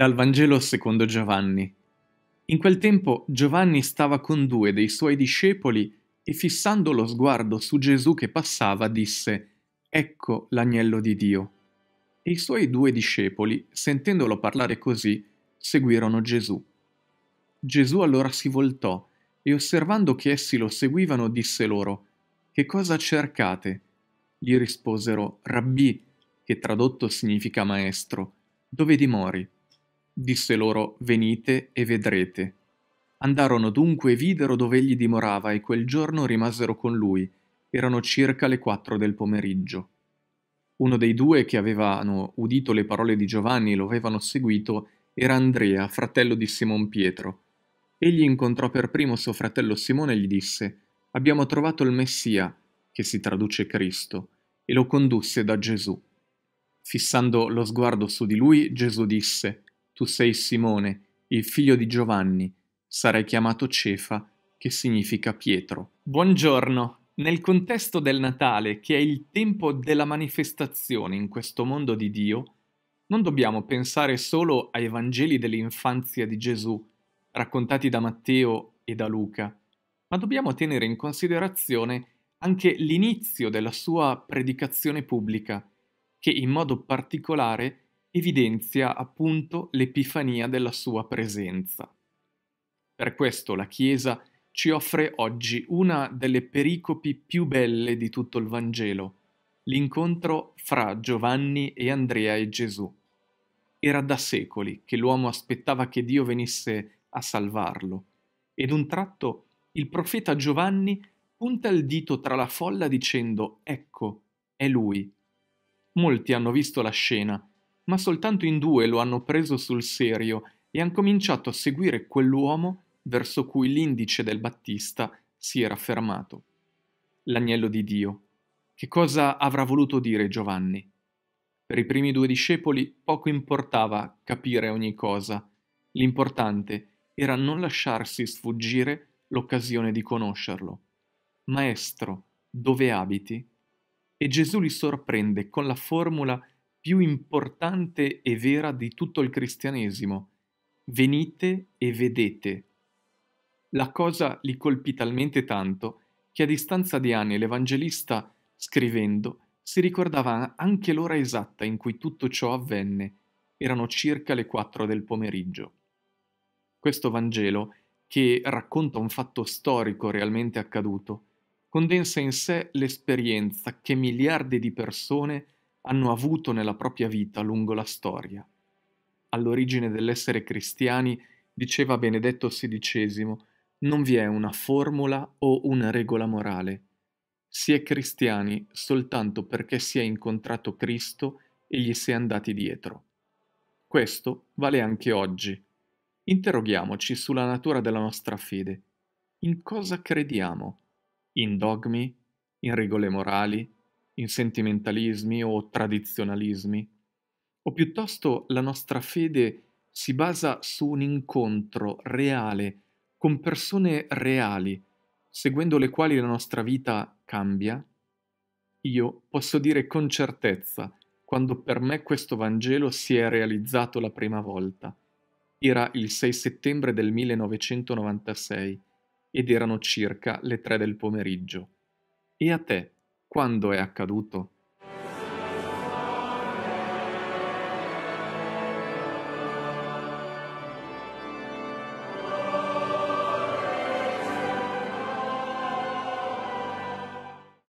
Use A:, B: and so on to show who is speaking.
A: Dal Vangelo secondo Giovanni. In quel tempo Giovanni stava con due dei suoi discepoli e fissando lo sguardo su Gesù che passava disse, Ecco l'agnello di Dio. E i suoi due discepoli, sentendolo parlare così, seguirono Gesù. Gesù allora si voltò e osservando che essi lo seguivano disse loro, Che cosa cercate? Gli risposero, Rabbì, che tradotto significa maestro, dove dimori? disse loro, venite e vedrete. Andarono dunque e videro dove egli dimorava e quel giorno rimasero con lui. Erano circa le quattro del pomeriggio. Uno dei due che avevano udito le parole di Giovanni e lo avevano seguito era Andrea, fratello di Simon Pietro. Egli incontrò per primo suo fratello Simone e gli disse Abbiamo trovato il Messia, che si traduce Cristo, e lo condusse da Gesù. Fissando lo sguardo su di lui, Gesù disse tu sei Simone, il figlio di Giovanni, sarai chiamato Cefa, che significa Pietro. Buongiorno! Nel contesto del Natale, che è il tempo della manifestazione in questo mondo di Dio, non dobbiamo pensare solo ai Vangeli dell'infanzia di Gesù, raccontati da Matteo e da Luca, ma dobbiamo tenere in considerazione anche l'inizio della sua predicazione pubblica, che in modo particolare evidenzia appunto l'epifania della sua presenza. Per questo la Chiesa ci offre oggi una delle pericopi più belle di tutto il Vangelo, l'incontro fra Giovanni e Andrea e Gesù. Era da secoli che l'uomo aspettava che Dio venisse a salvarlo, ed un tratto il profeta Giovanni punta il dito tra la folla dicendo Ecco, è lui. Molti hanno visto la scena ma soltanto in due lo hanno preso sul serio e hanno cominciato a seguire quell'uomo verso cui l'indice del Battista si era fermato. L'agnello di Dio. Che cosa avrà voluto dire Giovanni? Per i primi due discepoli poco importava capire ogni cosa, l'importante era non lasciarsi sfuggire l'occasione di conoscerlo. Maestro, dove abiti? E Gesù li sorprende con la formula più importante e vera di tutto il cristianesimo. Venite e vedete. La cosa li colpì talmente tanto che a distanza di anni l'Evangelista, scrivendo, si ricordava anche l'ora esatta in cui tutto ciò avvenne. Erano circa le quattro del pomeriggio. Questo Vangelo, che racconta un fatto storico realmente accaduto, condensa in sé l'esperienza che miliardi di persone hanno avuto nella propria vita lungo la storia. All'origine dell'essere cristiani, diceva Benedetto XVI, non vi è una formula o una regola morale. Si è cristiani soltanto perché si è incontrato Cristo e gli si è andati dietro. Questo vale anche oggi. Interroghiamoci sulla natura della nostra fede. In cosa crediamo? In dogmi? In regole morali? in sentimentalismi o tradizionalismi, o piuttosto la nostra fede si basa su un incontro reale con persone reali, seguendo le quali la nostra vita cambia? Io posso dire con certezza, quando per me questo Vangelo si è realizzato la prima volta. Era il 6 settembre del 1996 ed erano circa le tre del pomeriggio. E a te, quando è accaduto?